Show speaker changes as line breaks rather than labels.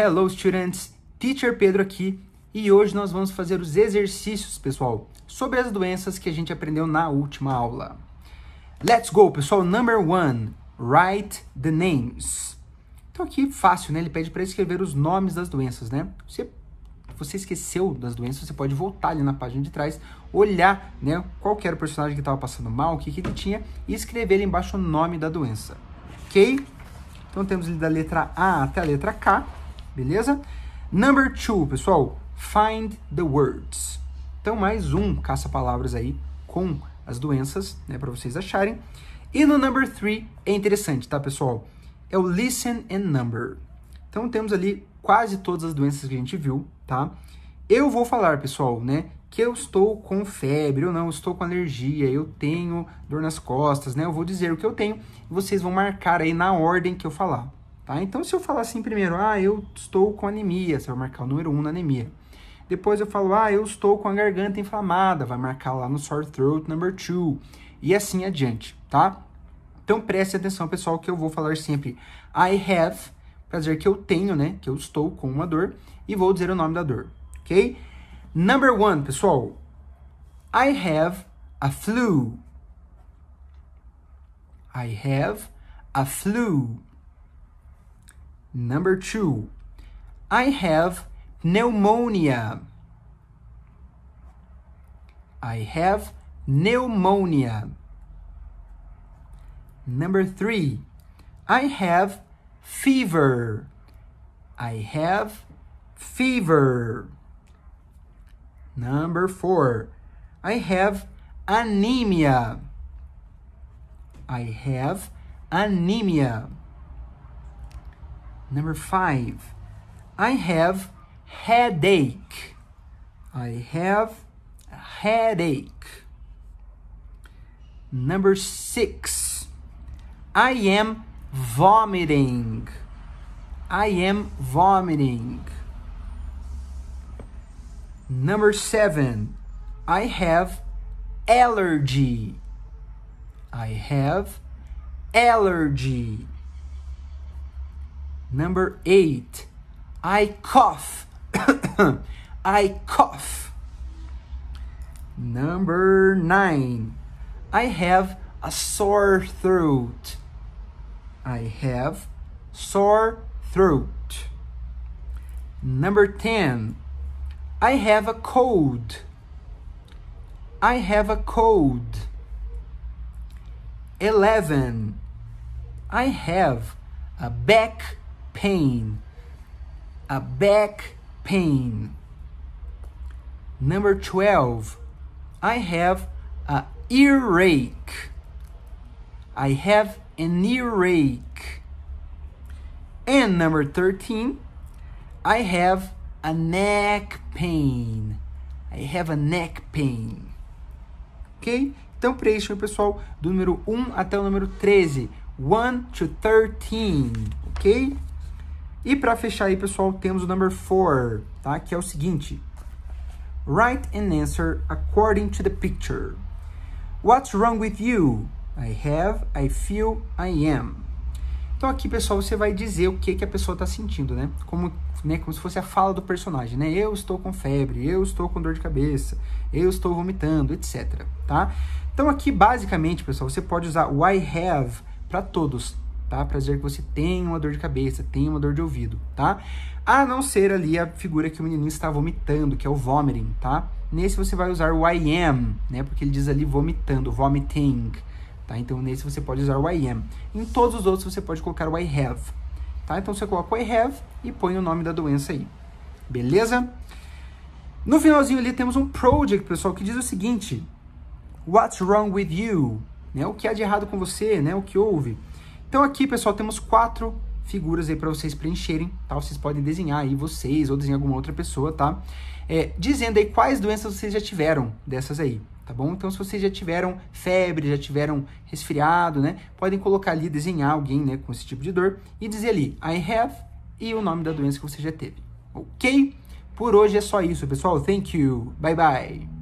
Hello students, teacher Pedro aqui e hoje nós vamos fazer os exercícios, pessoal, sobre as doenças que a gente aprendeu na última aula. Let's go, pessoal. Number one, write the names. Então aqui fácil, né? Ele pede para escrever os nomes das doenças, né? Você você esqueceu das doenças, você pode voltar ali na página de trás, olhar, né, qual era o personagem que estava passando mal, o que, que ele tinha e escrever ali embaixo o nome da doença. OK? Então temos ali da letra A até a letra K beleza? Number two, pessoal, find the words. Então, mais um caça-palavras aí com as doenças, né, para vocês acharem. E no number three, é interessante, tá, pessoal? É o listen and number. Então, temos ali quase todas as doenças que a gente viu, tá? Eu vou falar, pessoal, né, que eu estou com febre, ou não estou com alergia, eu tenho dor nas costas, né? Eu vou dizer o que eu tenho e vocês vão marcar aí na ordem que eu falar, Tá? Então, se eu falar assim primeiro, ah, eu estou com anemia, você vai marcar o número 1 na anemia. Depois eu falo, ah, eu estou com a garganta inflamada, vai marcar lá no sore throat number 2. E assim adiante, tá? Então preste atenção, pessoal, que eu vou falar sempre I have, para dizer que eu tenho, né? Que eu estou com uma dor, e vou dizer o nome da dor, ok? Number one, pessoal, I have a flu. I have a flu. Number two, I have pneumonia. I have pneumonia. Number three, I have fever. I have fever. Number four, I have anemia. I have anemia. Number five, I have headache. I have a headache. Number six, I am vomiting. I am vomiting. Number seven, I have allergy. I have allergy. Number eight, I cough. I cough. Number nine, I have a sore throat. I have sore throat. Number 10, I have a cold. I have a cold. 11, I have a back pain, a back pain. Number 12, I have a earache. I have an earache. And number 13, I have a neck pain. I have a neck pain. Ok? Então preencham, pessoal, do número 1 até o número 13. 1 to 13, ok? E para fechar aí, pessoal, temos o number 4, tá? Que é o seguinte. Write an answer according to the picture. What's wrong with you? I have, I feel, I am. Então aqui, pessoal, você vai dizer o que, que a pessoa está sentindo, né? Como, né? Como se fosse a fala do personagem, né? Eu estou com febre, eu estou com dor de cabeça, eu estou vomitando, etc, tá? Então aqui, basicamente, pessoal, você pode usar o I have para todos, tá? Para dizer que você tem uma dor de cabeça, tem uma dor de ouvido, tá? A não ser ali a figura que o menino está vomitando, que é o vomiting, tá? Nesse você vai usar o I am, né? Porque ele diz ali vomitando, vomiting, tá? Então nesse você pode usar o I am. Em todos os outros você pode colocar o I have, tá? Então você coloca o I have e põe o nome da doença aí. Beleza? No finalzinho ali temos um project, pessoal, que diz o seguinte: What's wrong with you? Né? O que há de errado com você, né? O que houve? Então aqui, pessoal, temos quatro figuras aí para vocês preencherem, tá? Vocês podem desenhar aí vocês ou desenhar alguma outra pessoa, tá? É, dizendo aí quais doenças vocês já tiveram dessas aí, tá bom? Então, se vocês já tiveram febre, já tiveram resfriado, né? Podem colocar ali, desenhar alguém, né, com esse tipo de dor e dizer ali, I have e o nome da doença que você já teve, ok? Por hoje é só isso, pessoal. Thank you. Bye, bye.